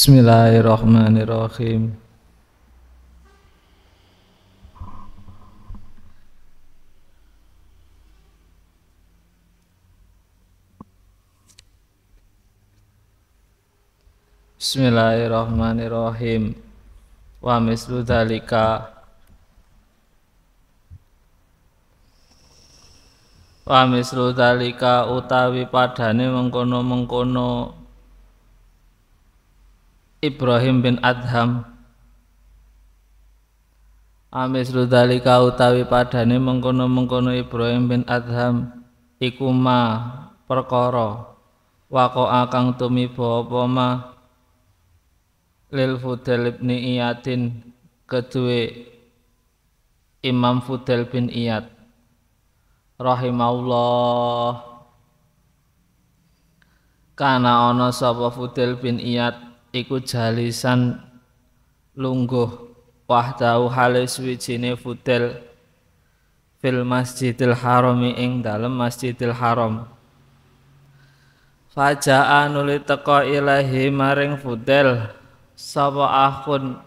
Bismillahirrahmanirrahim. Bismillahirrahmanirrahim. Wa mislu dalika Wa mislu dalika utawi padane mengkono-mengkono Ibrahim bin Adham Amisru dalika utawi padane mengkono-mengkono Ibrahim bin Adham ikuma perkoro wako akang tumi apa ma lil Fudel bin Iyadin kedue Imam Fudel bin Iyad rahimahullah kana ono sapa Fudel bin Iyad iku jalisan lungguh wahdahu halis suwijine futel fil masjidil harami ing dalem masjidil haram Faja'a nuli teko ilahi maring futel sapa akun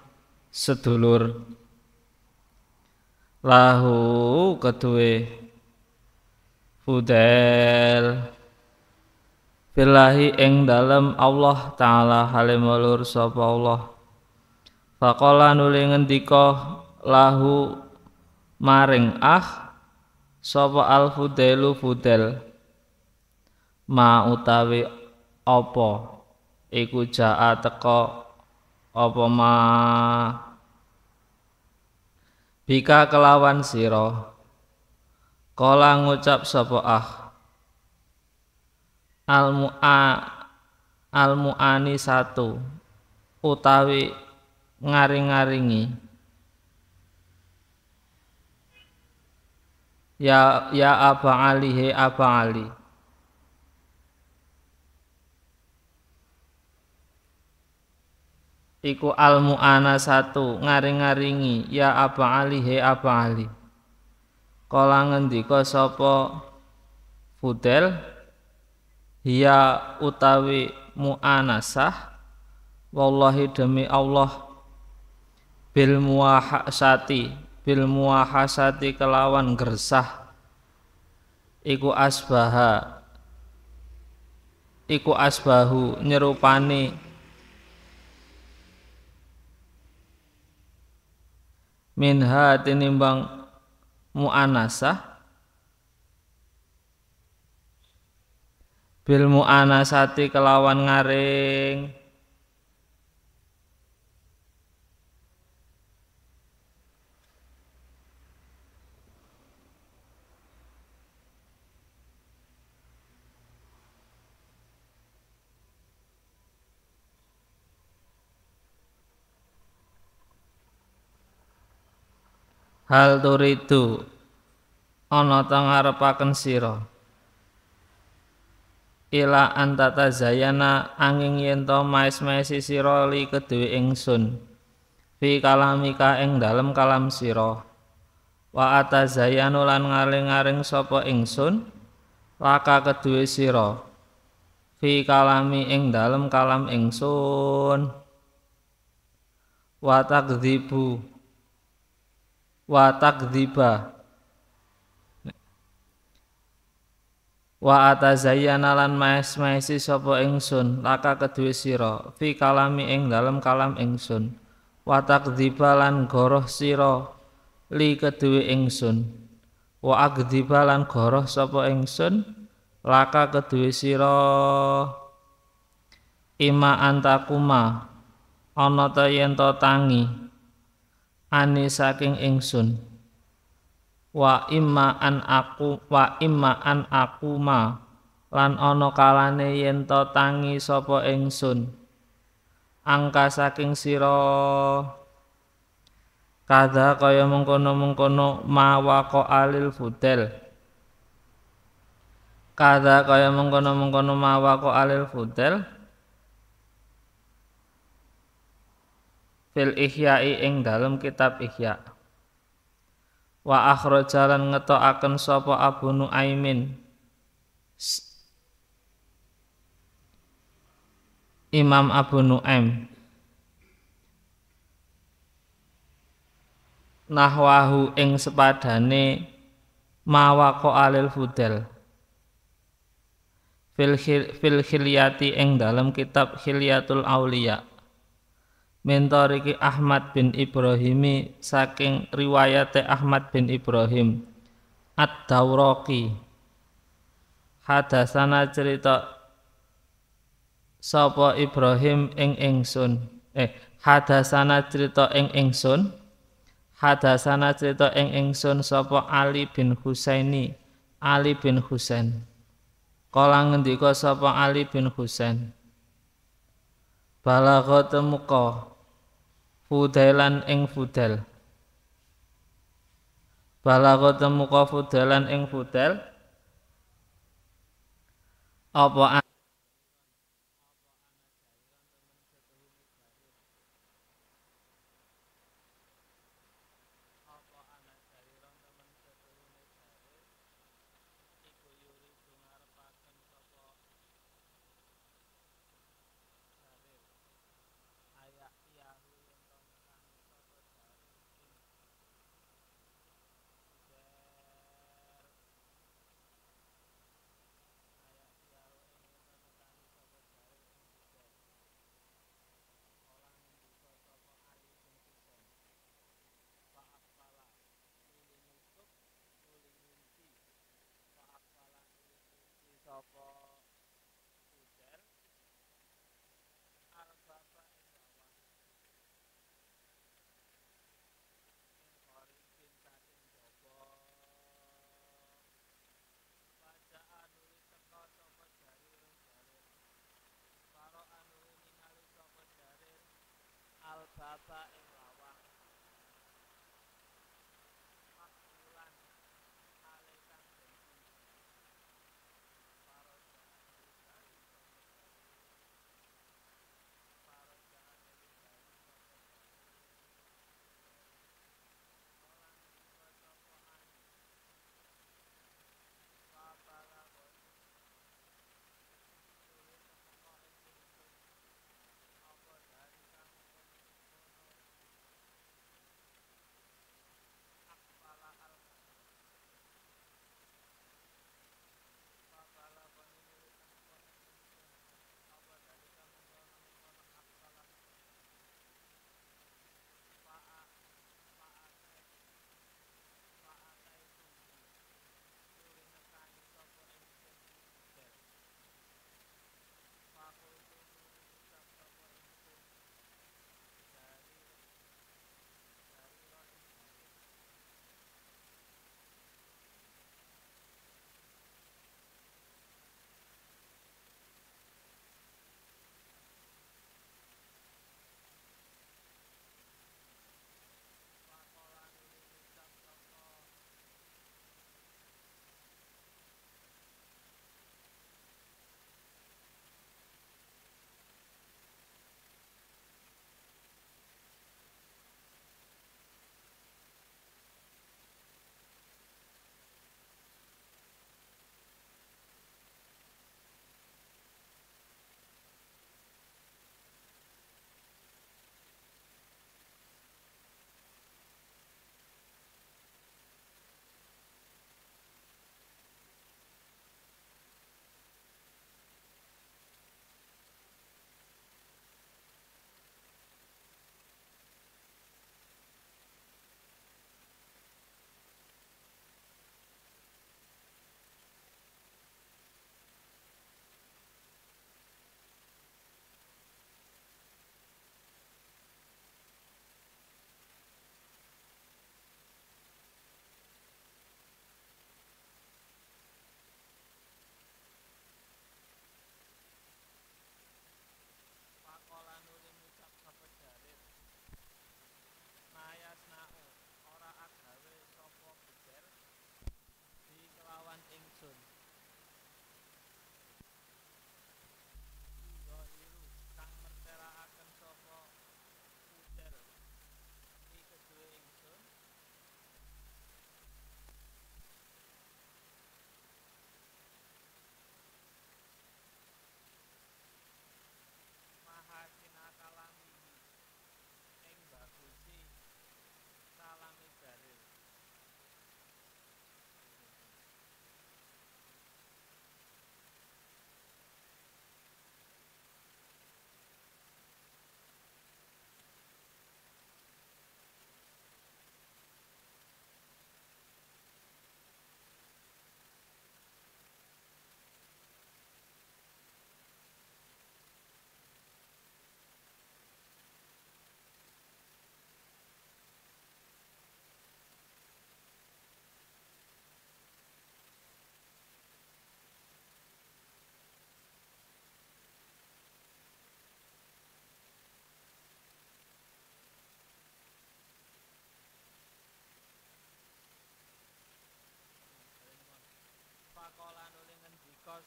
sedulur lahu kedue futel Filahi ing dalam Allah taala hale mulur sapa Allah. Faqala nuli ngendika lahu maring ah sapa al fudelu fudel ma utawi apa iku jaa teka apa ma bika kelawan siro. kala ngucap sapa ah al mua al muani satu utawi ngaring-ngaringi ya ya Aba Ali he Aba Ali iku al muana satu ngaring-ngaringi ya Aba Ali he Aba Ali kala ngendika sapa Fudel hiya utawi mu'anasah wallahi demi Allah bil muahasati bil muahasati kelawan gersah iku asbaha iku asbahu nyerupani minha tinimbang mu'anasah bil muanasati kelawan ngaring Hal turidu ana ta ngarepaken sira ila antata zayana angin yento maes maesi siro li kedui ingsun fi kalamika ing dalem kalam siro wa atazayanu lan ngaring-ngaring sapa ingsun laka kedue sira fi kalami ing dalem kalam ingsun wa takdzibu wa takdziba wa atazayyana lan maes-maesi sapa ingsun laka kedue sira fi kalami ing dalam kalam ingsun wa taqdziba lan goroh sira li kedue ingsun wa agdziba lan goroh sapa ingsun laka kedue sira ima antakuma ana ta yen tangi ani saking ingsun wa imma an aku wa imma an aku ma lan ono kalane yen to tangi sapa ingsun angka saking siro, kada kaya mengkono-mengkono ma waqa alil futel kada kaya mengkono-mengkono ma waqa alil futel fil ihya'i ing dalam kitab ihya' wa akhrajalan ngetokaken sapa Abu Nuaimin Imam Abu Nuaim nahwahu ing sepadane mawako alil fudel fil, khil, fil ing dalam kitab khiliyatul aulia mentoriki Ahmad bin Ibrahimi saking riwayate Ahmad bin Ibrahim Ad-Dawraqi Hadasana cerita Sopo Ibrahim ing ingsun eh hadasana cerita ing ingsun hadasana cerita ing ingsun Sopo Ali bin Husaini Ali bin Husain kala ngendika sapa Ali bin Husain balagha temuka fudelan ing fudel balago temuka fudelan ing fudel apa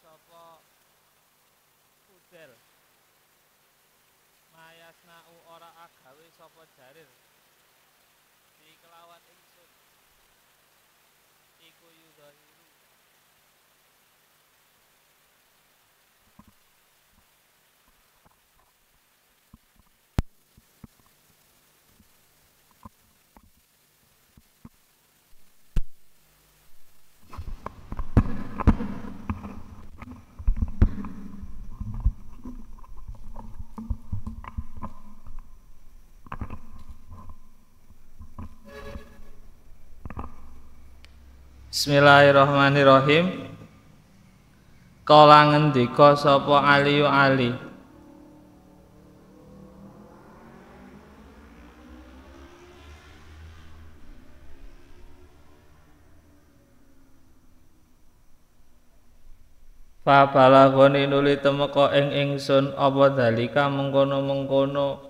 sapa Udel Mayasna u ora agawe sapa Jarir Di kelawan Bismillahirrahmanirrahim. Kala ngendika sapa Ali Ali. Fa balagoni nuli temeka ing ingsun apa dalika mengkono-mengkono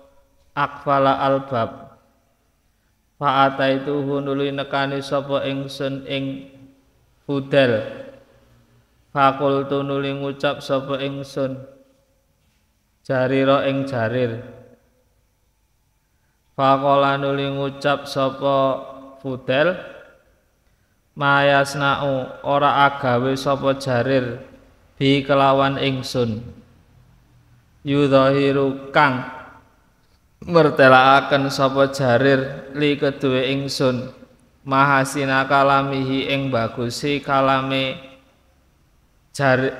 akfala albab. Fa itu hunuli nekani sapa ingsun ing budal fakultu nuli ngucap sapa ingsun jarira ing jarir faqala nuli ngucap sapa budal mayasnau ora agawe sapa jarir bi kelawan ingsun yudhahiru kang mertelaaken sapa jarir li keduwe ingsun mahasina kalamihi ing bagusi kalame jar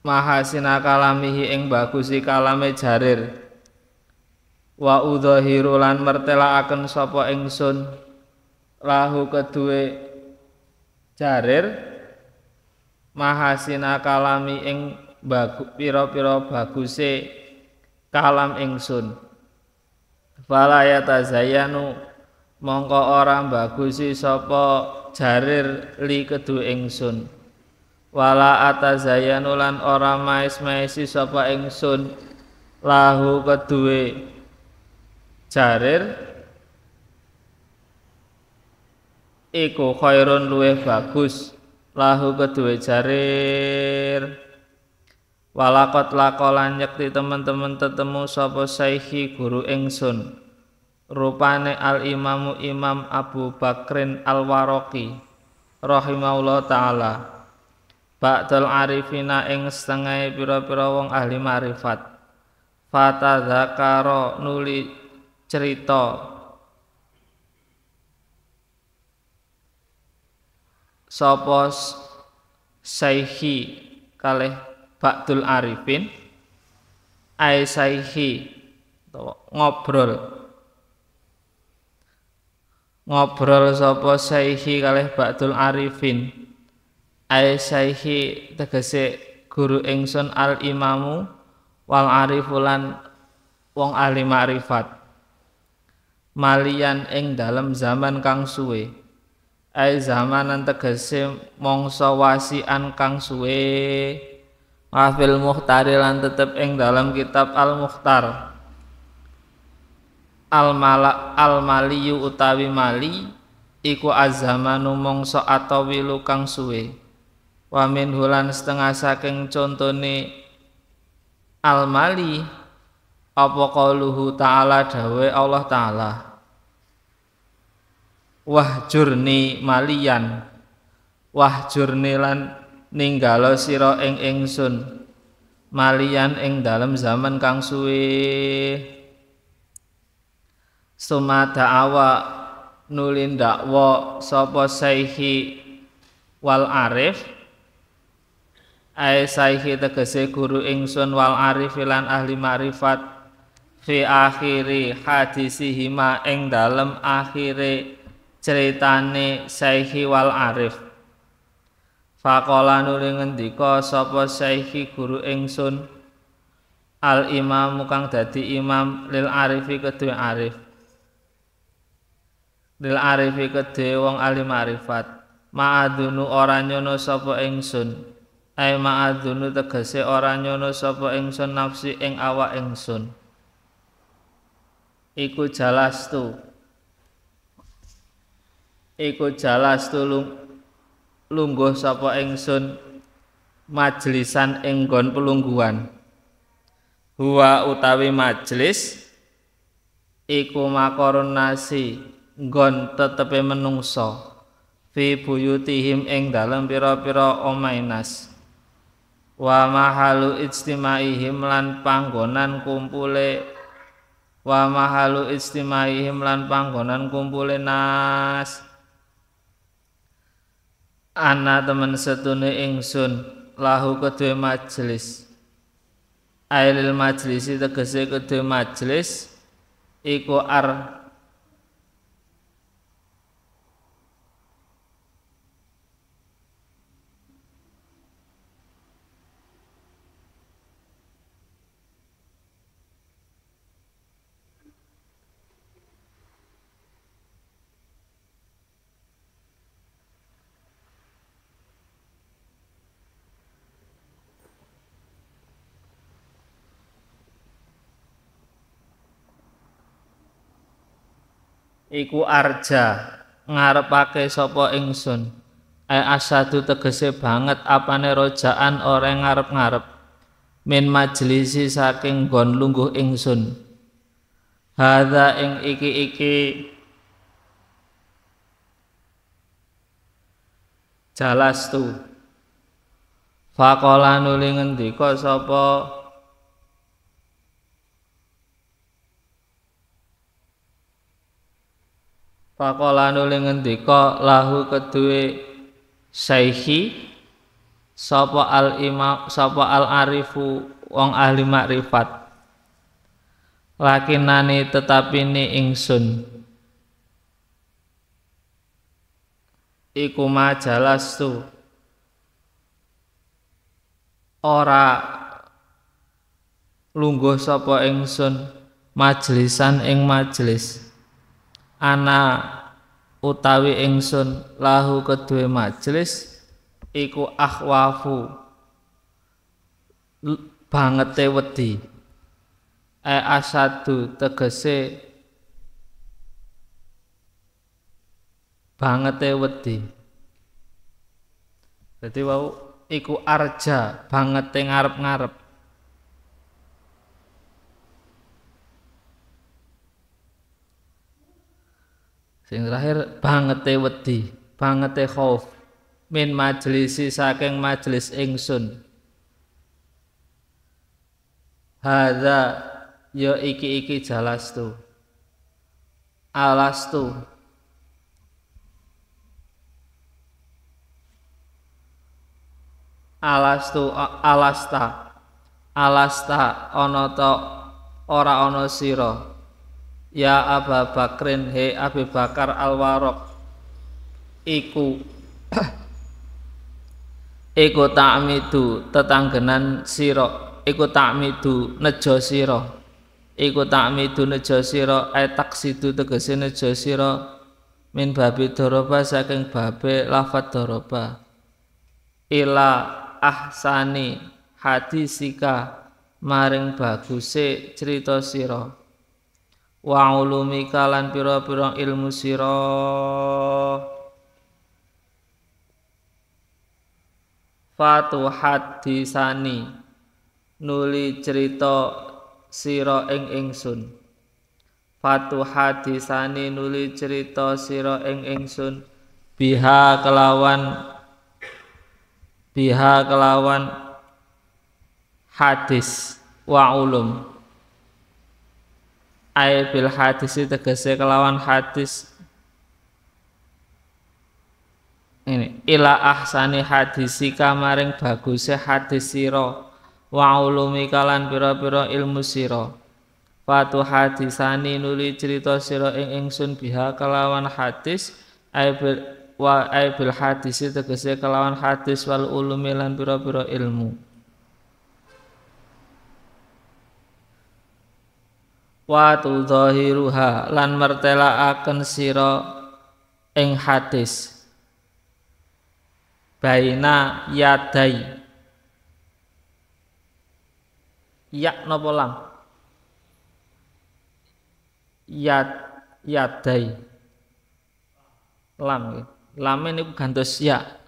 mahasina kalamihi ing bagusi kalame jarir wa udhahiru lan akan sopo ingsun lahu kedue jarir mahasina kalami ing bagu, piro piro baguse kalam ingsun fala yatazayanu mongko ora si sopo jarir li kedu ingsun wala atazayanu lan orang mais-maisi sapa ingsun lahu kedue jarir iku khairun luwih bagus lahu kedue jarir walakot lakolan yakti teman-teman tetemu sapa saihi guru ingsun rupane al imamu imam Abu Bakrin al Waroki rahimahullah taala Ba'dal arifina ing setengah pira-pira wong ahli marifat Fata zakaro nuli cerita Sopos Saihi kalih Ba'dul Arifin Saihi ngobrol ngobrol sapa saihi kalih Ba'dul Arifin ai saihi tegese guru ingsun al imamu wal arifulan wong ahli ma'rifat malian ing dalam zaman kang suwe ai zamanan tegese mongso wasian kang suwe Wafil Muhtari lan tetep ing dalam kitab Al Muhtar al mala al maliyu utawi mali iku azamanu mongso atawilu kang suwe wa min hulan setengah saking contone al mali apa qauluhu ta'ala dawe Allah ta'ala Wah jurni malian wah lan ninggalo sira ing ingsun malian ing dalem zaman kang suwe sumada'awa nulin dakwa sapa saihi wal arif ai saihi tegese guru ingsun wal arif lan ahli ma'rifat fi akhiri hadisihima ing dalem akhire ceritane saihi wal arif Fakola nuli ngendika sapa saihi guru ingsun al imam mukang dadi imam lil arifi kedue arif lil arifi kedhe wong alim ma'rifat ma'adunu ora nyono sapa ingsun ay ma'adunu tegese ora nyono sapa ingsun nafsi ing awak ingsun iku jelas tu iku jelas tu lung lungguh sapa ingsun majelisan ing gon pelungguan huwa utawi majlis iku makorun nasi Gon tetepe menungso fi buyutihim ing dalem pira-pira omainas wa mahalu ijtimaihim lan panggonan kumpule wa mahalu ijtimaihim lan panggonan kumpule nas ana temen setune ingsun lahu kedue majelis ailil majelis tegese kedue majelis iku ar iku arja ngarepake sapa ingsun ai e, asadu tegese banget apane rojaan ora ngarep-ngarep min majelisi saking gon lungguh ingsun hadza ing iki-iki jalastu Fakola nuli ngendika sapa Pakola nuli ngendika lahu kedue Saihi sapa al imam sapa al arifu wong ahli makrifat lakinani tetapi ni ingsun iku majalas tu ora lungguh sapa ingsun majelisan ing majelis ana utawi ingsun lahu kedua majelis iku akhwafu bangete wedi e asadu tegese bangete wedi jadi wau iku arja bangete ngarep-ngarep Sing terakhir bangete wedi, bangete khauf min majlisi saking majelis ingsun. Hadza yo ya iki-iki jelas tu, alas tu, alasta alasta ana ta ora ana sira Ya Aba Bakrin he Abi Bakar alwarok, warok iku iku ta'midu tetanggenan siro iku ta'midu nejo siro iku ta'midu nejo siro ay taksidu tegese nejo siro min babi doroba saking babi lafat doroba ila ahsani hadisika maring baguse cerita siro wa ulumika lan pira-pira ilmu sira fatuhat disani nuli cerita sira ing ingsun fatuhat disani nuli cerita sira ing ingsun biha kelawan biha kelawan hadis wa ulum ai bil hadis tegese kelawan hadis ini ila ahsani hadisi kamaring baguse hadis sira wa ulumi kalan pira-pira ilmu siro Fatu hadisani nuli cerita siro ing ingsun biha kelawan hadis aibil wa aibil hadisi tegese kelawan hadis wal ulumi lan pira-pira ilmu wa tudzahiruha lan martelaaken sira ing hadis baina yadai yak napa lam yad yadai lam ya. lam niku gantos yak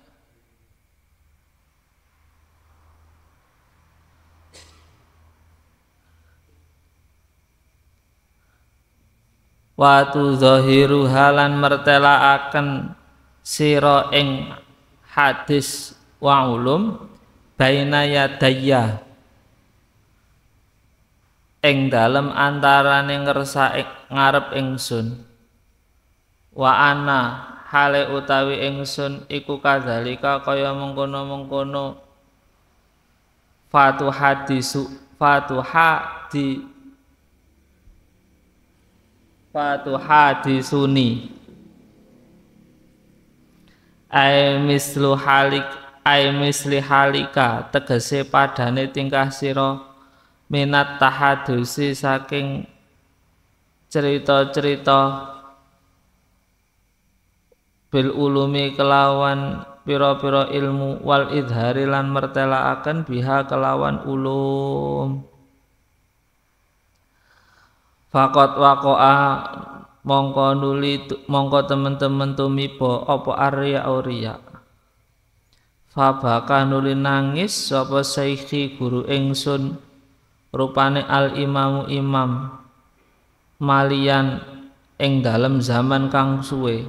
watu zahiru halan akan siro ing hadis wa ulum baina dalam ing dalem antarane ngersa ngarep ingsun wa ana hale utawi ingsun iku kadzalika kaya mengkono-mengkono hadisu fatu di hadisuni Ay mislu halik Ay misli halika tegese padane tingkah siro minat tahadusi saking cerita-cerita bil ulumi kelawan Piro-piro ilmu wal idhari lan akan biha kelawan ulum Fakot wakoa mongko nuli mongko temen-temen po opo arya auria. Fabaka nuli nangis sapa saiki guru engsun rupane al imamu imam malian ing dalem zaman kang suwe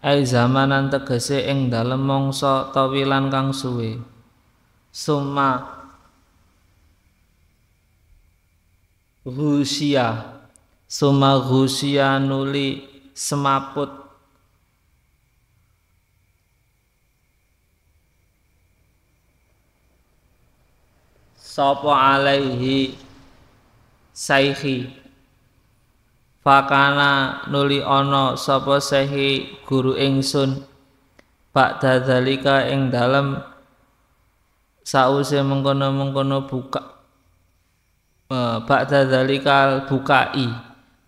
ai zamanan tegese ing dalem mangsa tawilan kang suwe summa Rusia nuli semaput sapa alaihi saihi fakana nuli ana sapa sehi guru ingsun ba'da dzalika ing dalem sause mengkono-mengkono buka uh, ba'da dzalikal bukai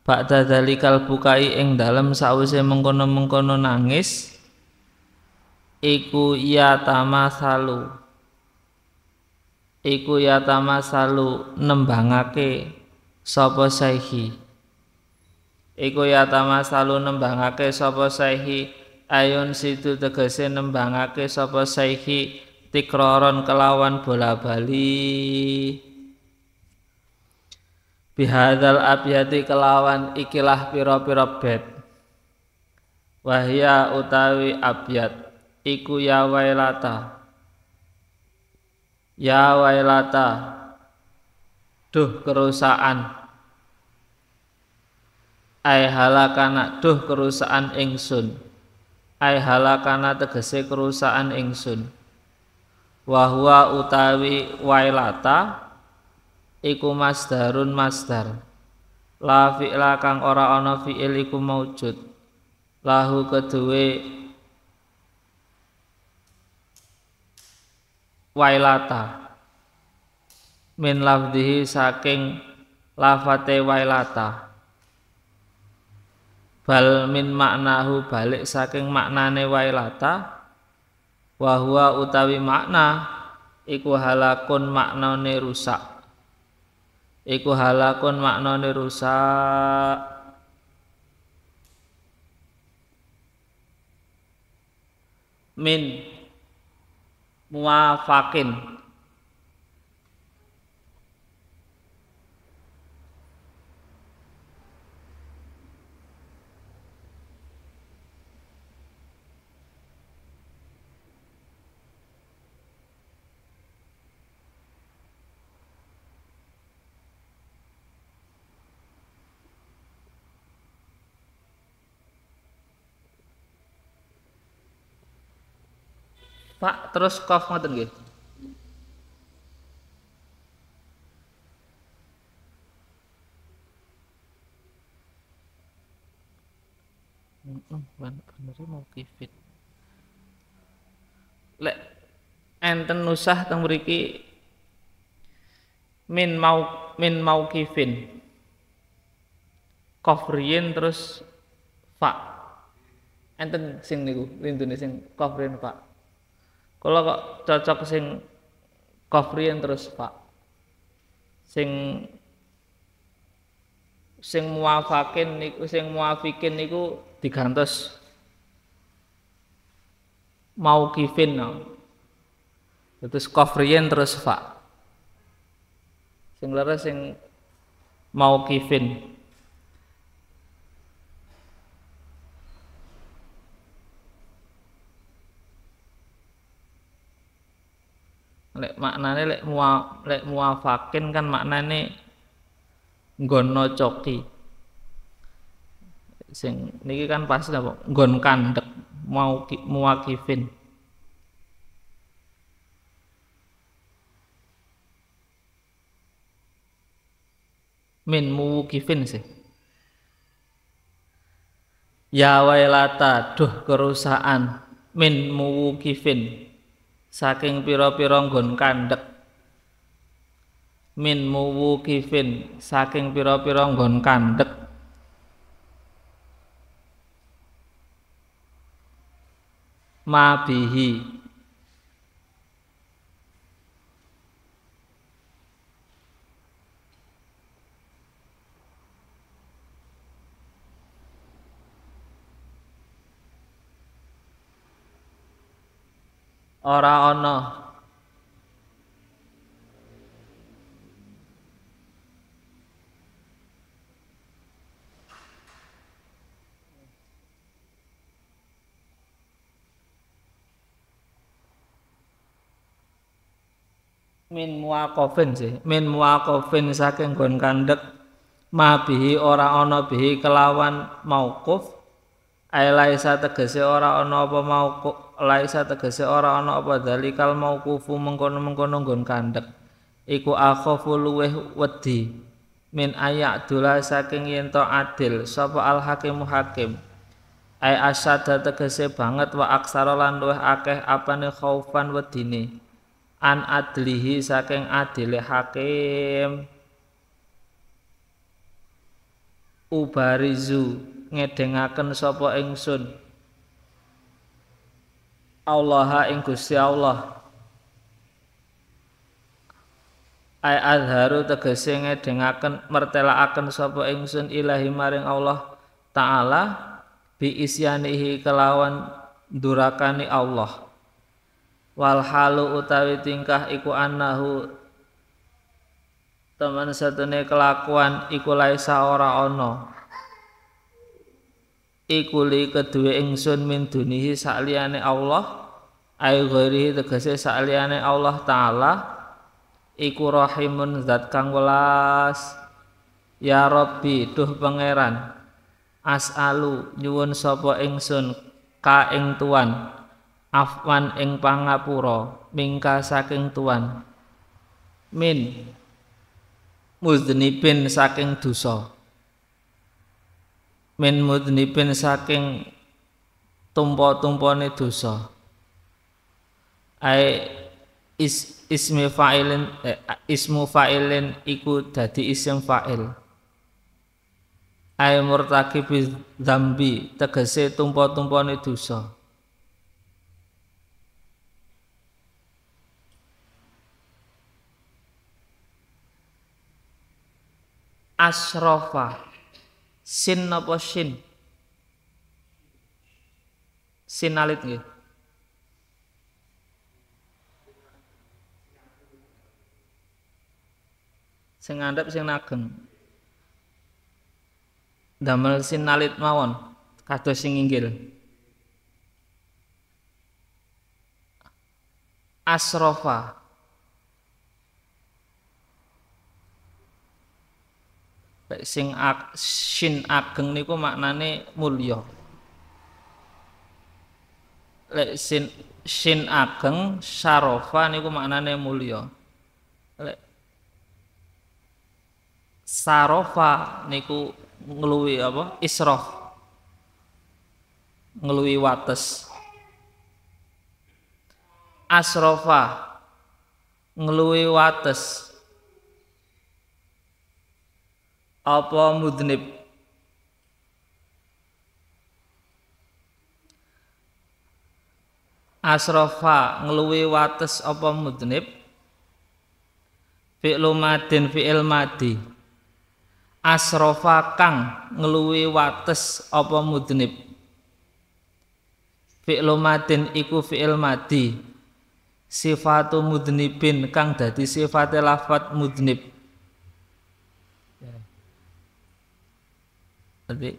Ba'da dalikal bukai ing dalem sause mengkono-mengkono nangis iku tama salu iku tama salu nembangake sapa saihi iku tama salu nembangake sapa saihi ayun situ tegese nembangake sapa saihi tikroron kelawan bola-bali Bihadal abyati kelawan ikilah piro-piro bed wahya utawi abyat iku ya wailata ya wailata duh kerusaan ai halakana duh kerusaan ingsun ai halakana tegese kerusaan ingsun wahwa utawi wailata iku masdarun masdar la fi'la kang ora ana fi'il iku maujud lahu kedue wailata min lafdihi saking lafate wailata bal min maknahu balik saking maknane wailata wa huwa utawi makna iku halakun maknane rusak iku halakun maknane rusak min muafakin. Pak terus kof ngoten nggih. bener mau kifit. Lek enten nusah teng mriki min mau min mau kifin. Kofrien terus Pak, Enten sing niku lindune sing kofrien pak. Kalau kok cocok sing kofrian terus pak sing sing muafakin niku sing muafikin niku digantos mau kifin no. terus kofrian terus pak sing leres sing mau kifin lek maknane lek mua lek muafakin kan maknane gono coki sing niki kan pas apa gon kandek mau muakifin min muakifin sih ya wailata duh kerusaan min kifin saking pira-pira nggon kandhek min muwukifin saking pira-pira nggon kandhek mabihi ora ana min muaqafin sih min kofin saking gon kandhek ma bihi ora ana bihi kelawan mauquf ailaisa tegese ora ana apa mauquf laisa tegese ora ana apa dalikal kufu mengkono-mengkono nggon kandhek iku akhafu luweh wedi min ayak dula saking yen adil sapa al hakimu hakim ai asyada tegese banget wa aksara lan luweh akeh apane khaufan wedine an adlihi saking adile hakim ubarizu ngedengaken sapa ingsun Allah ing Gusti Allah Ai azharu tegese ngedengaken mertelaaken sapa ingsun ilahi maring Allah taala bi isyanihi kelawan durakani Allah wal halu utawi tingkah iku annahu teman satune kelakuan iku laisa ora ana iku li kedue ingsun min dunihi sakliyane Allah ayo gharihi tegese sa'liyane Allah Ta'ala iku zat kang welas ya Rabbi duh pangeran as'alu nyuwun sapa ingsun ka ing tuan afwan ing pangapura mingka saking tuan min muznibin saking dosa min muznibin saking tumpa-tumpane dosa tumpa ai is ismi fa'ilin eh, ismu fa'ilin iku dadi isim fa'il ai murtakibi dzambi tegese tumpa-tumpane dosa asrofa sin apa sin sinalit nggih sing ngandhap sing nageng damel sinalit mawon kados sing inggil asrofa sing ak, sin ageng niku maknane mulya lek sin sin ageng sarofa niku maknane mulya lek sarofa niku ngeluwi apa isroh ngeluwi wates asrofa ngeluwi wates apa mudnib asrofa ngeluwi wates apa mudnib fi'lu madin fi'il madi asrofa kang ngelui wates apa mudnib fi'lu madin iku fi'il madi sifatu mudnibin kang dadi sifate lafat mudnib Jadi,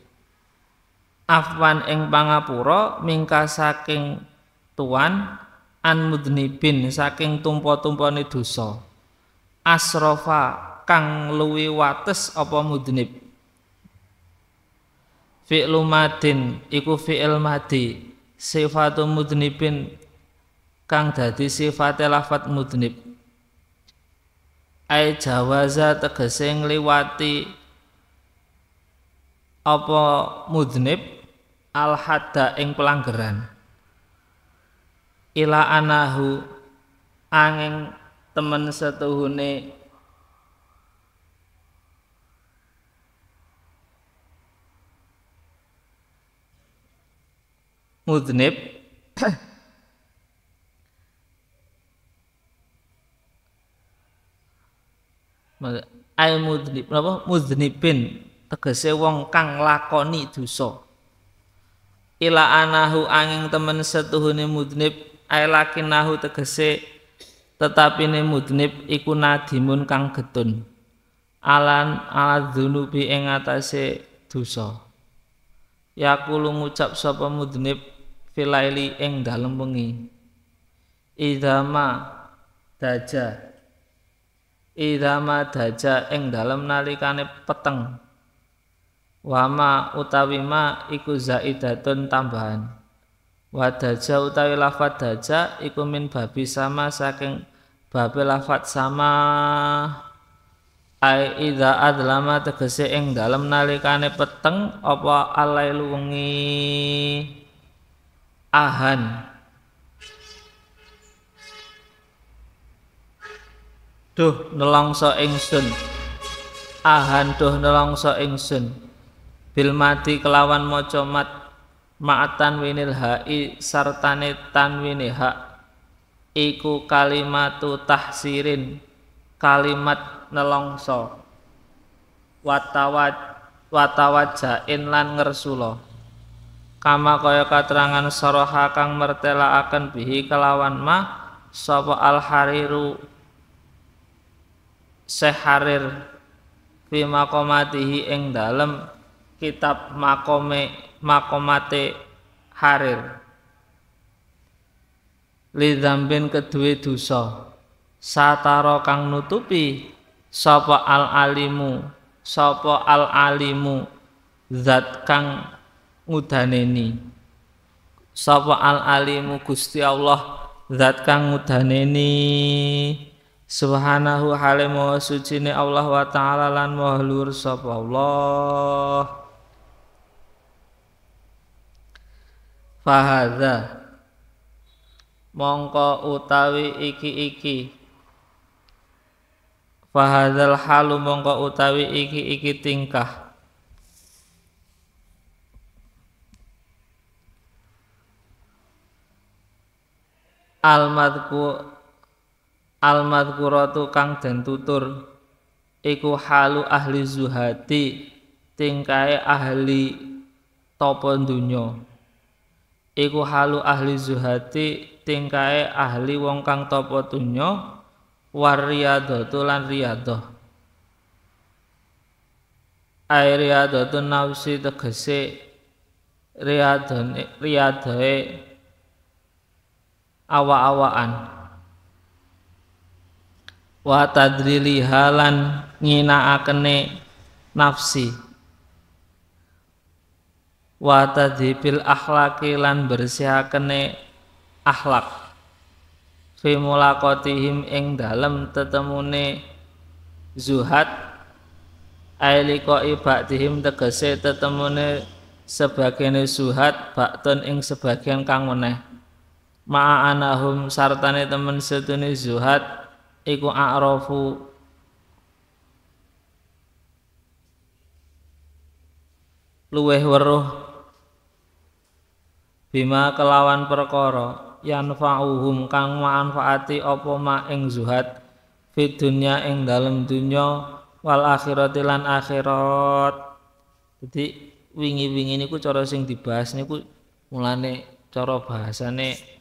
afwan ing pangapura mingka saking tuan an mudnibin saking tumpa-tumpane dosa asrofa kang luwi wates apa mudnib fi'lu madin iku fi'il madi sifatu mudnibin kang dadi sifate lafat mudnib ai jawaza tegese ngliwati apa mudnib al hadda ing pelanggaran ila anahu angin temen setuhune mudnib ai mudnib apa? mudnibin tegese wong kang lakoni dosa ila anahu angin temen setuhune mudnib ai lakinahu tegese tetapi ini mudnib iku nadimun kang getun alan ala dunubi ing atase dosa yakulu ngucap sapa mudnib filaili ing dalem bengi idama daja idama daja ing dalem nalikane peteng wama utawi ma iku zaidatun tambahan wadaja utawi lafat daja iku min babi sama saking babi lafat sama ai idza adlama tegese ing dalem nalikane peteng apa alailu wengi ahan duh nelongso ingsun ahan duh nelongso ingsun bil mati kelawan maca mat ma'atan winil ha'i sartane tanwini ha iku kalimatu tahsirin kalimat nelongso watawat watawajain lan ngersula kama kaya katerangan saraha kang akan bihi kelawan ma sapa al hariru seharir fi makomatihi ing dalem kitab makome makomate harir lidzambin kedue dosa sataro kang nutupi sapa al alimu sapa al alimu zat kang ngudaneni sapa al alimu Gusti Allah zat kang ngudaneni subhanahu wa suci ni Allah wa taala lan mahlur sapa Allah fahadza mongko utawi iki-iki fahadhal halu mongko utawi iki-iki tingkah almatku almadkuratu kang den tutur iku halu ahli zuhati tingkae ahli topon dunyo. iku halu ahli zuhati tingkae ahli wong kang tapa donya wariyadhatu lan riyadhah ai riyadhatun nafsi tegese riyadhane riyadhae awa-awaan wa tadrili halan nginaakene nafsi wa tadhibil akhlaki lan bersihakene akhlak fi mulaqatihim ing dalem tetemune zuhad ailiko ibadihim tegese tetemune sebagian zuhad bakton ing sebagian kang meneh ma'anahum sartane temen setune zuhad iku a'rafu luweh weruh bima kelawan perkara yanfa'uhum kang manfaati apa ma ing zuhad fit dunya ing dalem dunya wal akhirati lan akhirat jadi wingi-wingi niku cara sing dibahas niku mulane cara bahasane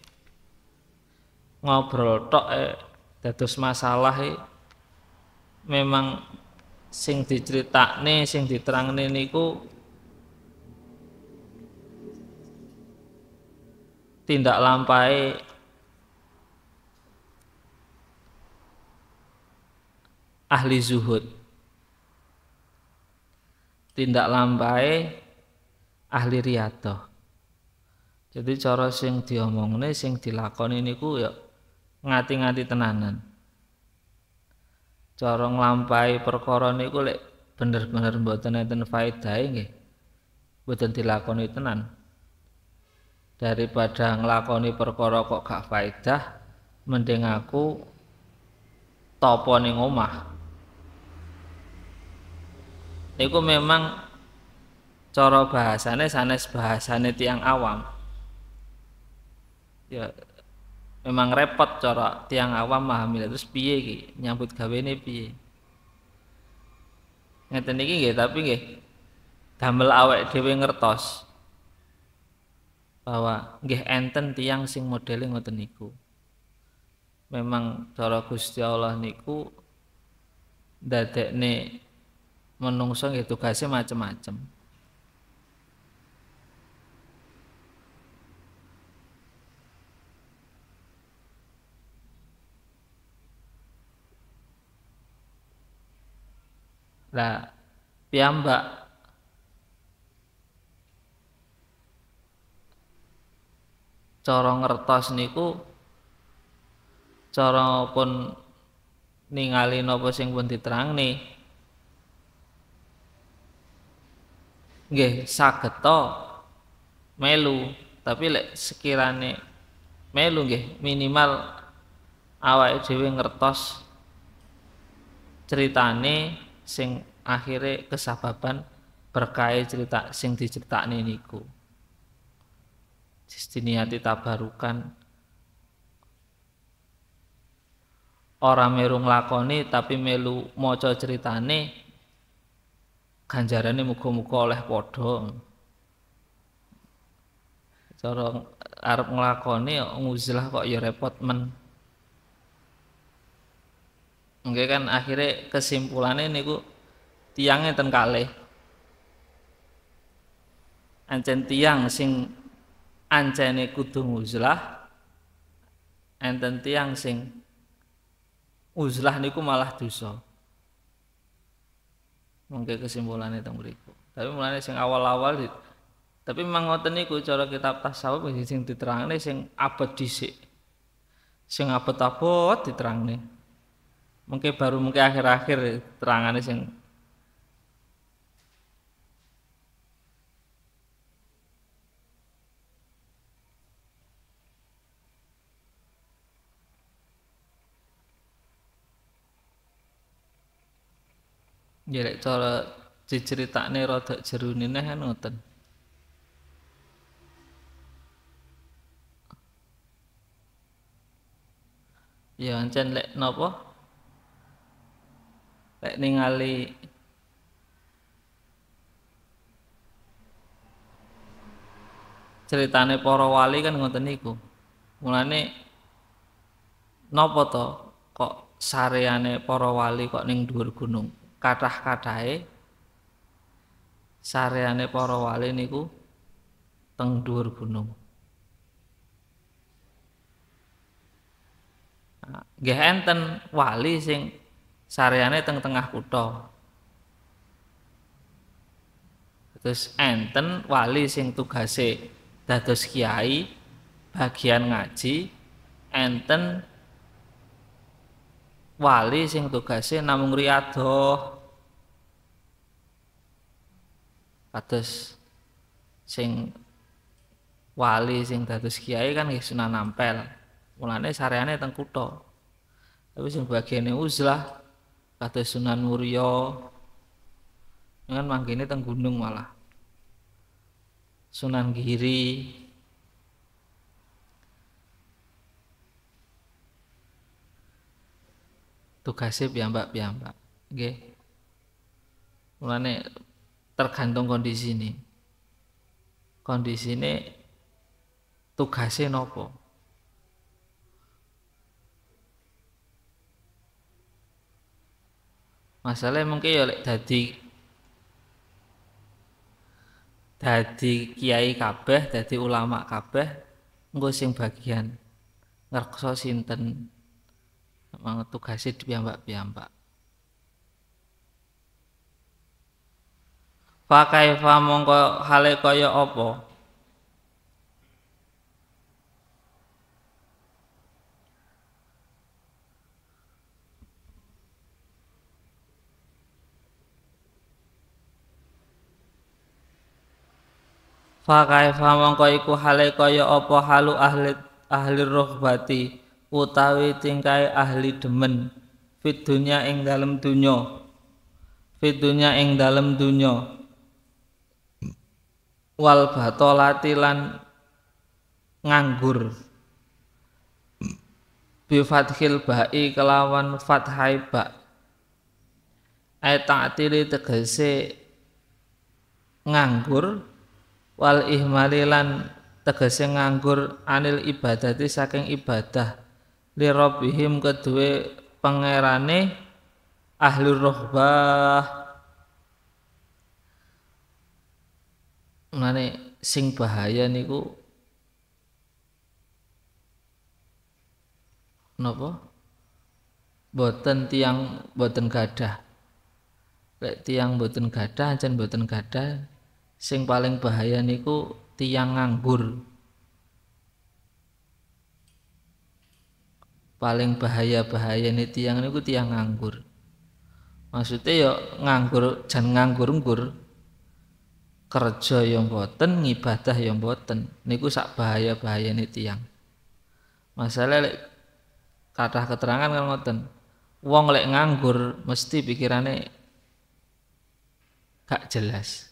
ngobrol tok eh dados masalah eh, memang sing diceritakne sing diterangne niku tindak lampai ahli zuhud tindak lampai ahli riyadhah jadi cara sing diomongne sing dilakoni niku ya ngati-ngati tenanan. corong lampai perkara niku lek bener-bener mboten enten faedahe nggih. Mboten dilakoni tenan. Daripada nglakoni perkara kok gak faidah, mending aku topo ning omah. Niku memang coro bahasane sanes bahasane tiang awam. Ya memang repot cara tiang awam memahami terus piye ki nyambut gawe ini piye ngeten iki nggih tapi nggih damel awek dhewe ngertos bahwa nggih enten tiang sing modele ngoten niku memang cara Gusti Allah niku nih menungso nggih tugasnya macem-macem Lah piamba cara ngertos niku cara pun ningali nopo sing pun nih nggih saged melu tapi lek sekirane melu nggih minimal awake dhewe ngertos ceritane sing akhirnya kesababan berkait cerita sing nih niku. hati tabarukan ora merung nglakoni tapi melu maca critane ganjarane muga-muga oleh padha cara arep nglakoni nguzlah kok ya repot men Oke kan akhirnya kesimpulannya ini ku tiangnya tengkale. Ancen tiang sing ancene kudu uzlah. Enten tiang sing uzlah niku malah dosa. Mungkin kesimpulannya itu mriku. Tapi mulane sing awal-awal tapi memang ngoten niku cara kitab tasawuf sing diterangne sing abot dhisik. Sing abot-abot diterangne mungkin baru mungkin akhir-akhir terangannya sing Ya lek cara diceritakne rada jerunine kan ngoten. Ya ancen lek napa? lek ningali ceritane para wali kan ngoten niku mulane napa to kok sareane para wali kok ning dhuwur gunung kathah-kathahe sareane para wali niku teng dhuwur gunung Nah, enten wali sing sareane teng tengah kuto, Terus enten wali sing tugase dados kiai bagian ngaji, enten wali sing tugase namung riado. Kados sing wali sing dados kiai kan nggih sunan nampel. Mulane sareane teng kuto, Tapi sing bagiane uzlah Kata Sunan Muria dengan manggini teng gunung malah Sunan Giri tugasnya piyambak-piyambak oke mulane tergantung kondisi ini kondisi ini tugasnya nopo masalah mungkin ya lek dadi dadi kiai kabeh dadi ulama kabeh engko sing bagian ngerksa sinten piambak-piambak Fakai fa mongko hale kaya apa Fakaifa mongko iku hale kaya apa halu ahli ahli bati utawi tingkai ahli demen fit dunya ing dalem dunya fit dunya ing dalem dunya wal batolati lan nganggur bi fathil ba'i kelawan fathai ba ay ta'tili tegese nganggur wal ihmalilan tegese nganggur anil ibadati saking ibadah li rabbihim kedue pangerane ahli rohbah ngene sing bahaya niku napa boten tiang boten gadah lek tiang boten gadah ancen boten gadah sing paling bahaya niku tiang nganggur paling bahaya bahaya nih tiang niku tiang nganggur maksudnya yo nganggur jan nganggur nggur kerja yang boten ngibadah yang boten niku sak bahaya bahaya nih tiang masalah lek kata keterangan kan ngoten wong lek nganggur mesti pikirannya gak jelas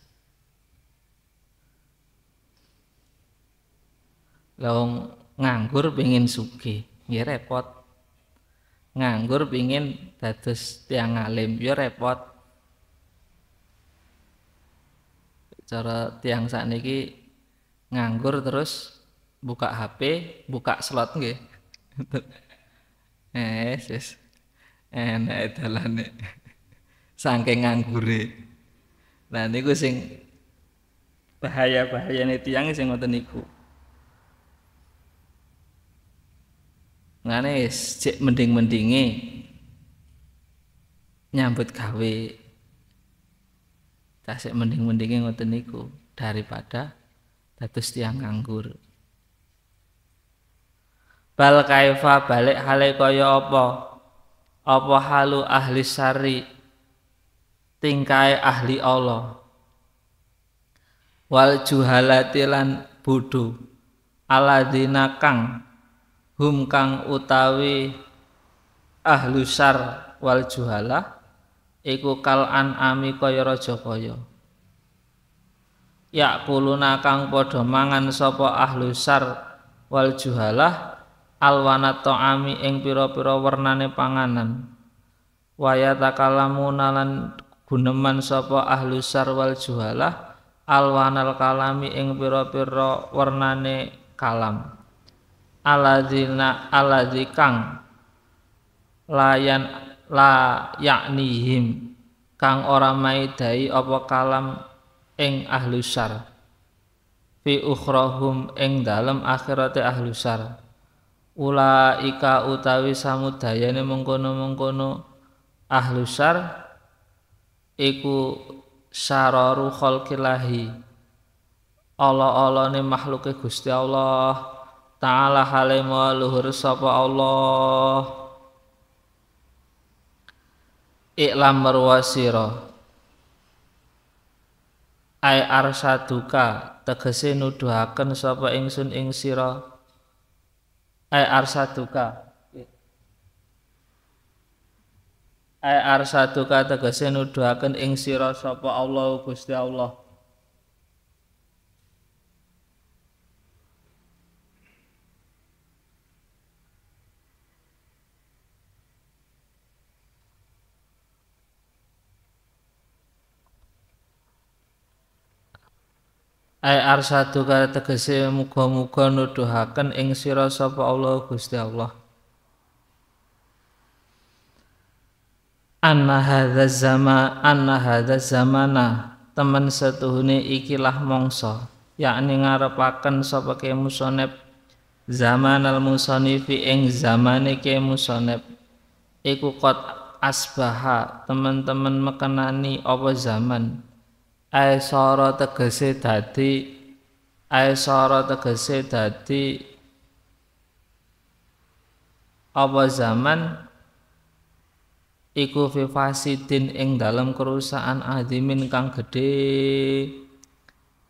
Laung nganggur pingin suki, ya repot. Nganggur pingin dados tiang alim, ya repot. Cara tiang ini nganggur terus buka HP, buka slot nggih. eh, sis. Enak dalane. Saking nganggure. Nah niku sing bahaya-bahayane tiang sing ngoten niku. Mulane cek mending mendingi nyambut gawe tasik mending mendingi ngoten niku daripada dados tiang nganggur. Bal kaifa balik hale kaya apa? Apa halu ahli sari tingkai ahli Allah. Wal juhalatilan budu bodho aladina kang hum kang utawi ahlu syar wal juhala iku kal anami kaya raja kaya yakuluna kang padha mangan sapa ahlu syar wal juhalah alwana ta'ami ing pira-pira wernane panganan waya takalamu nalan guneman sapa ahlu syar wal juhalah alwanal kalami ing pira-pira wernane kalam aladzina aladzikang layan la yaknihim kang ora maidai apa kalam ing ahlusar fi ukhrahum ing dalem akhirate ahlusar ulaika utawi samudayane mengkono-mengkono ahlusar iku sararu khalqilahi ala-alane makhluke Gusti Allah Ta'ala wa luhur sapa Allah Iklam merwasiro Ay arsaduka tegese nuduhaken sapa ingsun ing sira Ay arsaduka Ay arsaduka tegese nuduhaken ing sira sapa Allah Gusti Allah Ay arsadu kare tegesi muga-muga nuduhaken ing sira sapa Allah Gusti Allah. Anna hadza zama anna hadza zamana temen setuhune ikilah mongso, yakni ngarepaken sapa ke musonep zaman al musonifi ing zamane ke musonep iku kot asbaha teman-teman mekenani apa zaman aisara tegese dadi aisara tegese dadi apa zaman iku fi ing dalam kerusaan adimin kang gede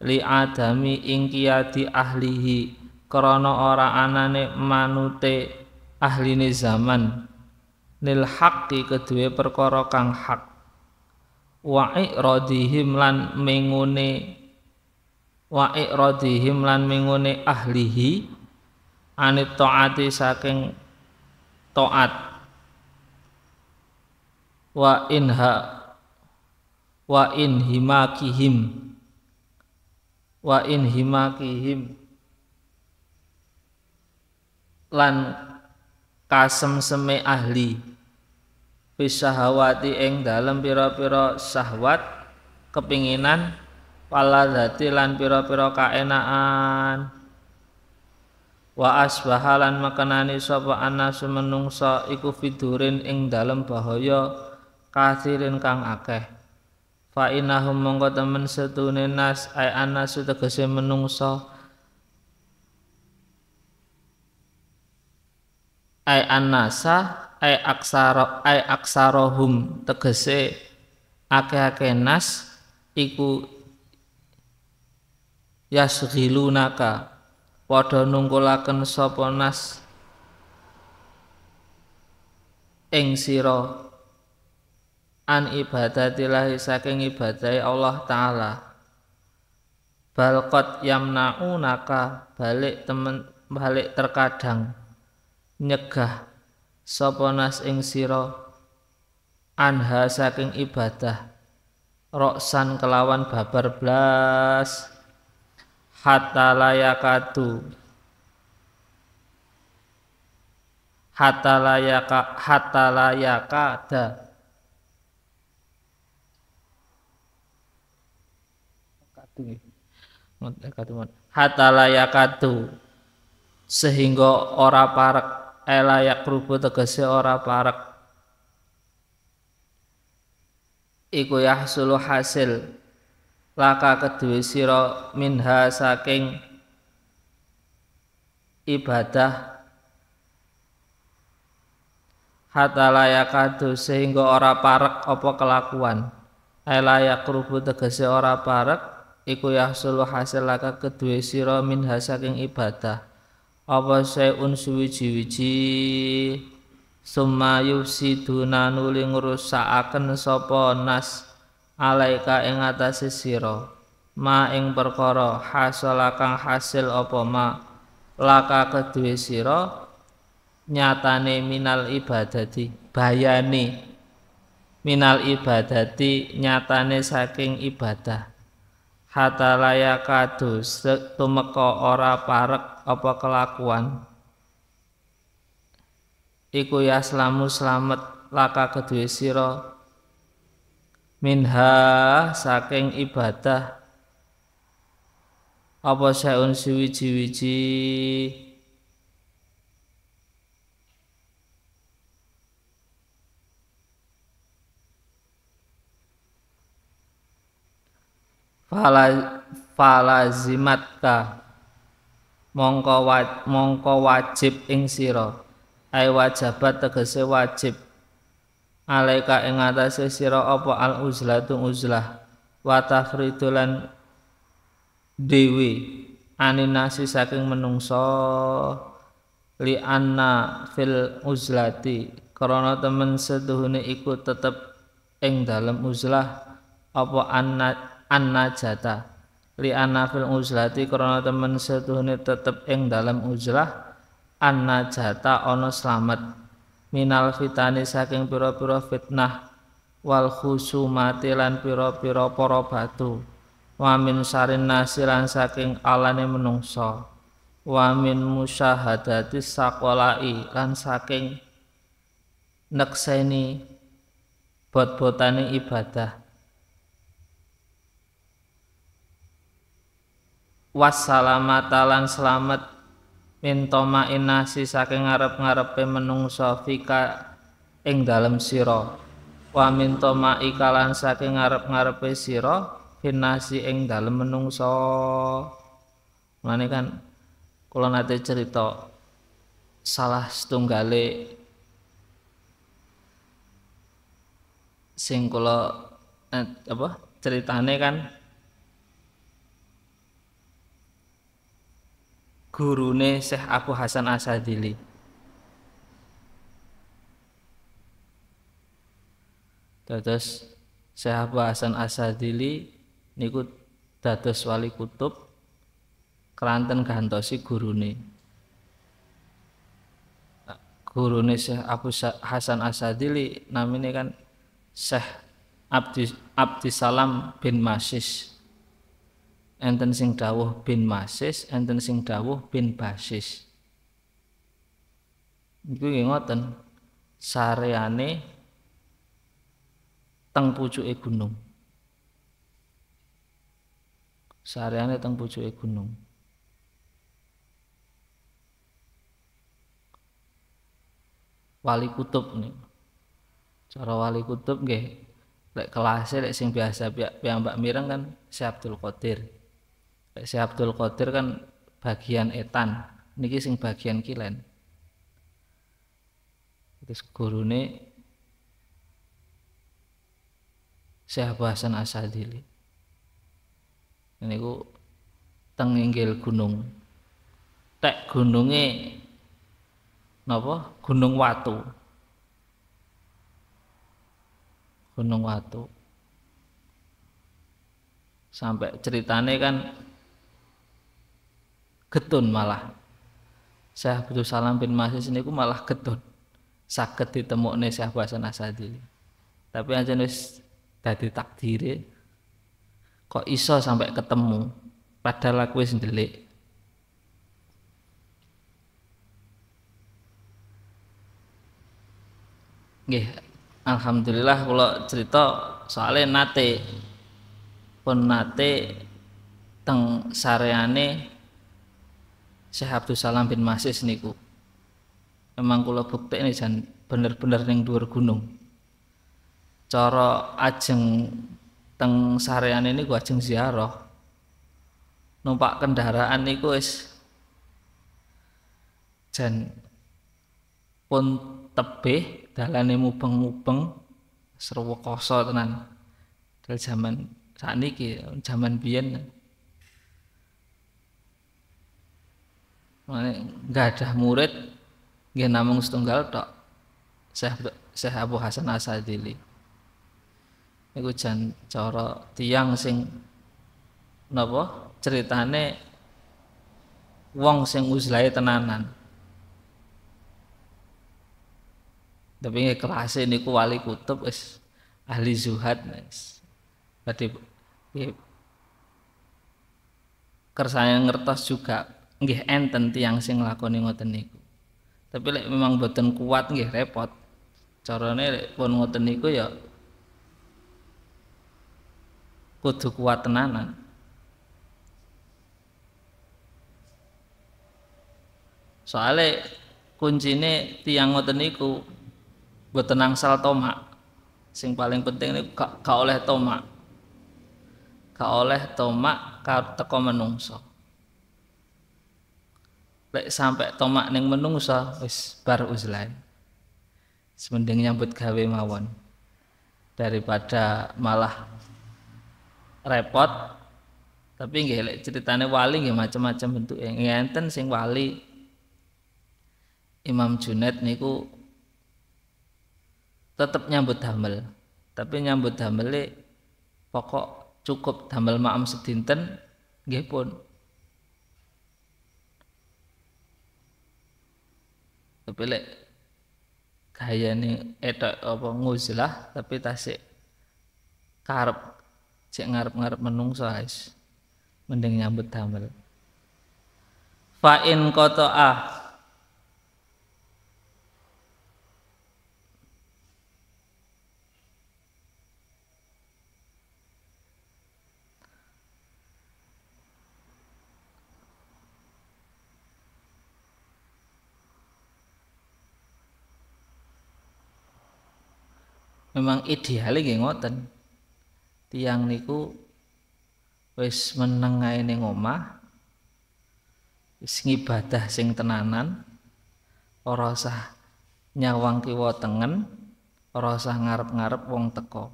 li adami ing kiadi ahlihi krana ora anane manute ahline zaman nil haqqi kedue perkara kang hak Waik rodihim lan mengune waik rodihim lan mengune ahlihi anit taati saking taat wa inha wa in himakihim wa in himakihim lan kasem seme ahli bisahawati ing dalem pira-pira syahwat kepinginan waladzati lan pira-pira kaenaan wa asbahalan makanani sapa anasu menungsa iku fidurin ing dalem bahaya kathirin kang akeh fa inahum mongko temen setune nas ai anasu tegese menungsa ai anasa Ai aksara ai aksarohum tegese akeh-akeh nas iku yasghilunaka padha nungkulaken sapa nas ing sira an ibadatillahi saking ibadahi Allah taala balqat yamnaunaka balik temen balik terkadang nyegah sapa nas ing sira anha saking ibadah roksan kelawan babar blas hatta layakatu hatta layaka hatta layakada ya? hatta layakatu sehingga ora parek eh layak rubu tegese ora parek iku suluh hasil laka kedua siro minha saking ibadah hatta layakadu sehingga ora parek opo kelakuan eh layak rubu tegese ora parek iku yahsulu hasil laka kedua siro minha saking ibadah apa sayun suwiji-wiji summa nuling nuli ngrusakaken sapa nas alaika ing atase sira ma ing perkara hasala kang hasil apa ma laka kedue sira nyatane minal ibadati bayani minal ibadati nyatane saking ibadah hatta layakadu tumeka ora parek apa kelakuan iku yaslamu selamat laka kedue minha saking ibadah apa saun wiji wiji fala falazimatka mongko wa, mongko wajib ing sira ai wajabat tegese wajib alaika ing atase sira apa al uzlatu uzlah wa tafridulan dewi aninasi saking menungso li anna fil uzlati karena temen seduhuni ikut tetep ing dalam uzlah apa anna an li anafil fil uzlati krana temen setuhne tetep ing dalam uzlah an-najata selamat slamet minal fitani saking piro-piro fitnah wal khusumati lan piro-piro poro batu wamin sarin nasi lan saking alane menungsa wamin min musyahadati sakolai lan saking nekseni bot-botane ibadah wassalamata selamat minto ma inasi saking ngarep-ngarepe menungso fika ing dalem siro wa minto ma kalan saking ngarep-ngarepe siro finasi ing dalem menungso, mana kan kalau nate cerita salah setunggale sing kalau eh, apa ceritane kan gurune Syekh Abu Hasan Asadili Terus Syekh Abu Hasan Asadili niku dados wali kutub keranten gantosi gurune gurune Syekh Abu Hasan Asadili namanya kan Syekh Abdi, Abdi Salam bin Masis enten sing dawuh bin masis enten sing dawuh bin basis iku nggih ngoten sareane teng pucuke gunung sareane teng pucuke gunung wali kutub nih cara wali kutub nggih lek kelas lek sing biasa piyambak mireng kan Syekh Abdul Qadir si Abdul Qadir kan bagian etan niki sing bagian kilen terus ini Syekh Hasan Asadili niku ku tenginggil gunung tek gunungnya, nopo gunung watu gunung watu sampai ceritane kan getun malah Syekh Abdul Salam bin Masis ini malah getun sakit saya Syekh Hasan Asadi tapi aja wis dadi takdire kok iso sampai ketemu padahal aku sendiri, ndelik alhamdulillah kalau cerita soalnya nate pun nate teng sareane Syekh Abdul Salam bin Masis niku. Emang kula ini dan bener-bener ning dhuwur gunung. Cara ajeng teng sarean ini gua ajeng ziarah. Numpak kendaraan niku wis jan pun tebih dalane mubeng-mubeng serewekoso tenan. Dari zaman saat niki, zaman biyen nggak ada murid nggih namung setunggal tok Syekh Syekh Abu Hasan Asadili Iku jan cara tiang sing napa ceritane wong sing uzlahe tenanan tapi nggih kelas niku wali kutub wis ahli zuhad is berarti kersane ngertos juga nggih enten tiang sing nglakoni ngoten niku tapi lek memang boten kuat nggih repot carane lek pun ngoten niku ya kudu kuat tenanan soale kuncine tiang ngoten niku boten angsal tomak sing paling penting niku gak oleh toma, gak oleh tomak teko menungso lek sampai tomak neng menungsa wis bar uzlain semending nyambut gawe mawon daripada malah repot tapi nggih lek ceritane wali nggih macam-macam bentuk bentuke ngenten sing wali Imam Junet niku tetap nyambut damel tapi nyambut damele pokok cukup damel maam sedinten nggih pun tapi lek gaya nih edok apa nguzlah tapi tasik karep cek ngarep-ngarep menung guys mending nyambut damel fa'in in ah memang ideal nggih ngoten tiang niku wis menengai ning omah wis ngibadah sing tenanan ora usah nyawang kiwa tengen ora usah ngarep-ngarep wong teko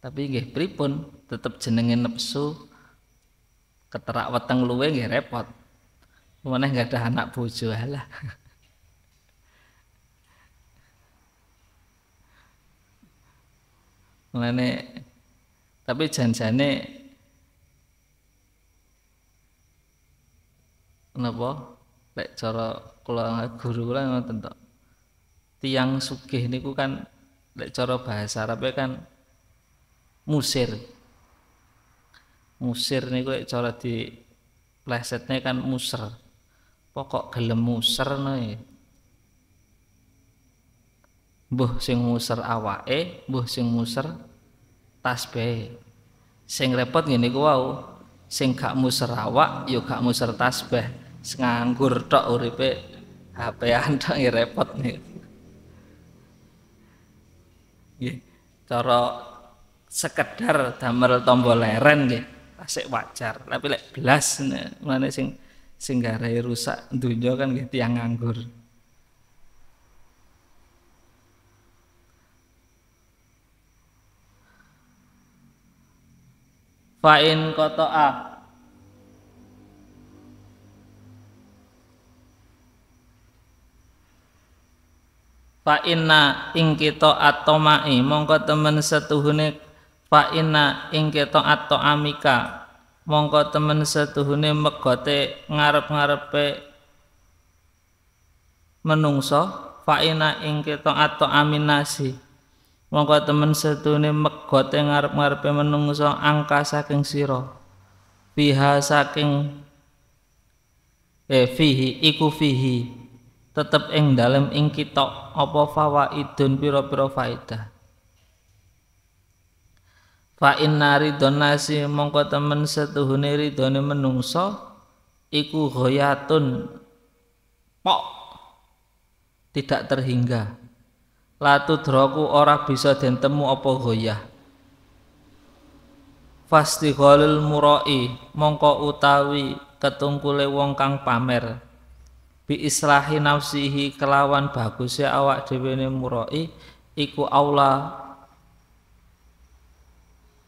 tapi nggih pripun tetep jenenge nepsu keterak weteng luwe nggih repot meneh nggak ada anak bojo lah Mulane tapi janjane napa lek cara kula guru kula ngoten tok. Tiang sugih niku kan lek cara bahasa ya kan musir. Musir niku lek cara di plesetne kan muser. Pokok gelem muser nih mbuh sing muser awake mbuh sing muser tasbe. sing repot ngene ku wau sing gak muser awak yuk ya kak muser tasbe. Senganggur tok uripe HP-an tok ya repot nih nggih cara sekedar damel tombol leren nggih asik wajar tapi lek belas nih, mana sing sing rusak dunia kan nggih yang nganggur fa'in kotoa fa'inna ingkito atomai mongko temen setuhune fa'inna ingkito amika. mongko temen setuhune megote ngarep-ngarepe menungso fa'inna ingkito aminasi mongko temen setune megot ing ngarep-ngarepe menungso angka saking siro, fiha saking eh fihi iku fihi tetep ing dalem ing opo apa fawaidun pira-pira faedah fa inna ridonasi mongko temen setuhune ridone menungso iku ghoyatun pok tidak terhingga latu droku ora bisa den temu apa goyah golil murai mongko utawi ketungkule wong kang pamer bi islahi nafsihi kelawan baguse awak dhewe ne murai iku aula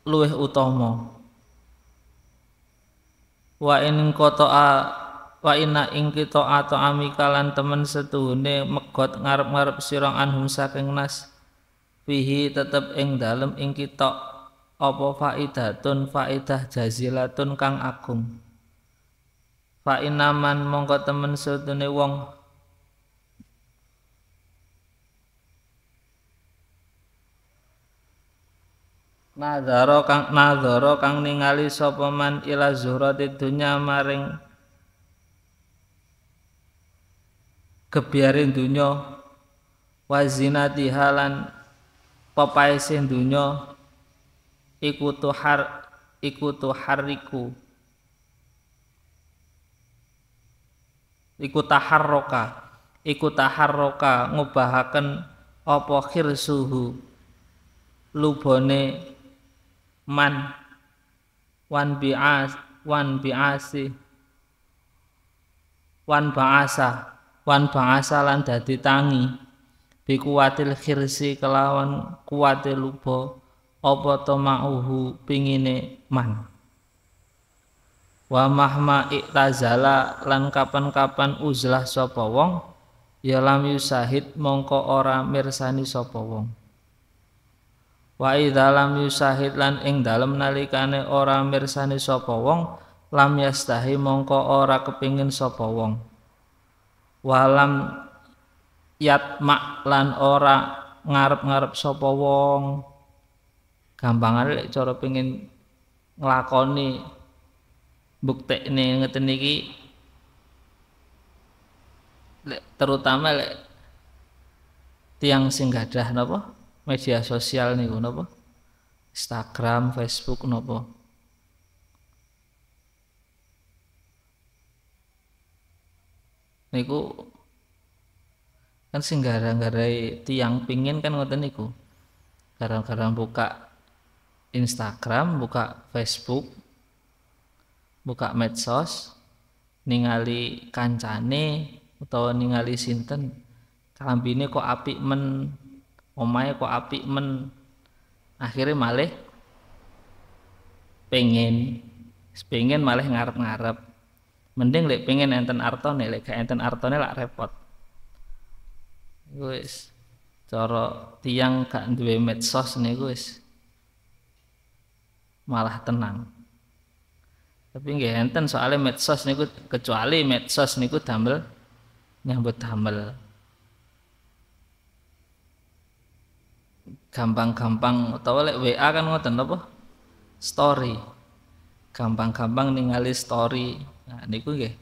luweh utama wa in qata'a Fa inna ing kita ato amika lan temen setuhune megot ngarep-ngarep sirang anhum saking nas fihi tetep ing dalem ing kita apa faidatun faidah jazilatun kang agung fa inaman mongko temen setune wong Nazaro kang nazaro kang ningali sapa man ila zuhrati dunya maring Gebiarin dunyo wa zinati halan pepaese dunya har, tuhar hariku, tuhariku iku taharroka iku taharroka ngubahaken opo khirsuhu lubone man wan bi'as wan bi'asi wan ba'asa wan bangasalan dadi tangi bikuwatil khirsi kelawan kuwate lupa apa to mauhu pingine man wa mahma iktazala lan kapan-kapan uzlah sapa wong ya lam yusahid mongko ora mirsani sapa wong wa idza lam yusahid lan ing dalem nalikane ora mirsani sapa wong lam yastahi mongko ora kepingin sapa wong walam yat maklan ora ngarep-ngarep sapa wong gampangane lek coro pengin ngelakoni bukti ini iki terutama lek tiang sing gadah napa media sosial niku napa Instagram, Facebook napa niku kan sing gara-garai tiang pingin kan ngoten niku gara-gara buka Instagram buka Facebook buka medsos ningali kancane atau ningali sinten kambine kok apik men omahe kok apik men akhirnya malih pengen pengen malih ngarep-ngarep mending lek pengen enten artone lek gak enten artone lak repot guys coro tiang kak duwe medsos nih guys malah tenang tapi nggak enten soalnya medsos niku kecuali medsos niku damel nyambut damel gampang-gampang tau lek WA kan ngoten apa story gampang-gampang ningali story Nah niku nggih.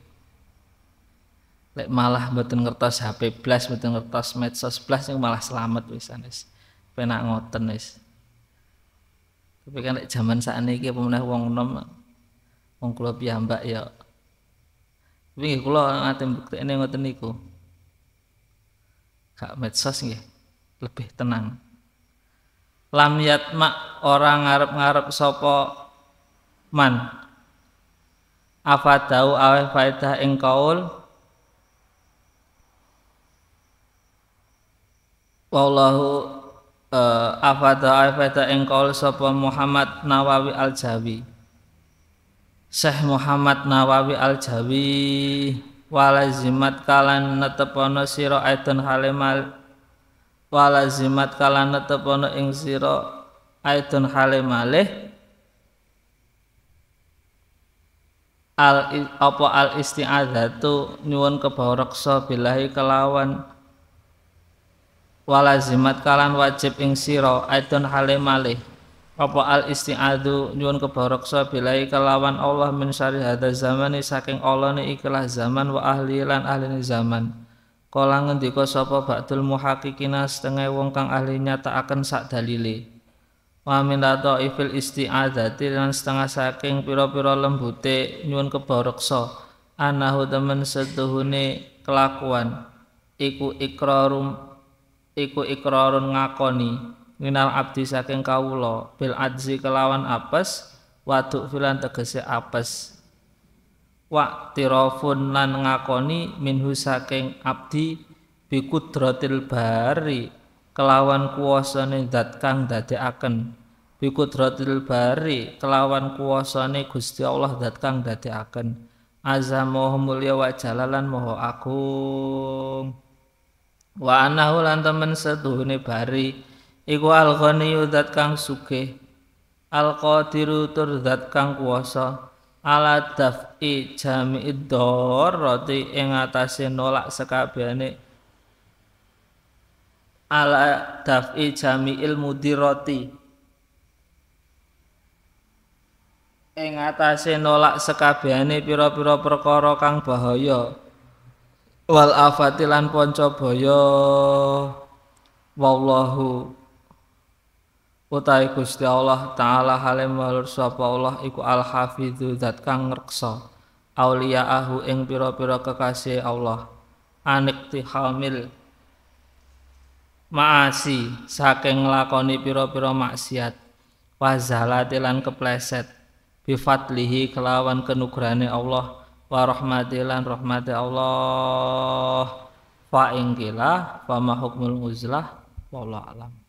Lek malah mboten ngertos HP blas, mboten ngertos medsos blas yang malah selamat wis anes, Penak ngoten wis. Tapi kan lek zaman saat apa meneh wong uang kulo kula piyambak ya. Tapi nggih kula bukti ini ngoten niku. Kak medsos nggih lebih tenang. Lam yatma orang ngarep-ngarep sopo man afadau awe faedah ing kaul wallahu uh, e, afadau awe faedah ing kaul sapa Muhammad Nawawi Al-Jawi Syekh Muhammad Nawawi Al-Jawi walazimat kalan netepono sira aidan halimal walazimat kalan netepono ing sira aidan halimalih al apa al isti'adzatu nyuwun kebawa reksa billahi kelawan walazimat kalan wajib ing sira aidon hale malih apa al isti'adu nyuwun kebawa reksa billahi kelawan Allah min syari hadza zamani saking Allah ni ikhlas zaman wa ahli lan ahli zaman kala ngendika sapa ba'dul muhaqiqina setengah wong kang ahli nyataaken sak dalile wa min ifil isti'adzati lan setengah saking pira-pira lembute nyuwun kebareksa anahu temen setuhune kelakuan iku ikrarum iku ikrarun ngakoni minal abdi saking kawula bil adzi kelawan apes waduk filan tegese apes wa tirafun lan ngakoni minhu saking abdi bikudratil bari kelawan kuwasane dat kang dadekaken bi kudratil bari kelawan kuwasane Gusti Allah dat kang dadekaken azamohu mulya wa jalalan moho agung wa anahu lan temen bari iku al-ghaniyu dat kang sugih al-qadiru tur dat kang kuwasa ala daf'i jami'id dorroti ing atasnya nolak sekabiannya ala daf'i jami'il mudiroti ing atase nolak sekabehane pira-pira perkara kang bahaya wal afatilan pancabaya wallahu utahe Gusti Allah taala halim walur sapa Allah iku al hafidzu zat kang ngreksa auliyaahu ing pira-pira kekasih Allah anik tihamil maasi saking nglakoni pira-pira maksiat wazalatilan kepleset bifatlihi kelawan kenugrane Allah wa rahmatilan rahmati Allah fa ingkilah fa mahukmul uzlah wallahu alam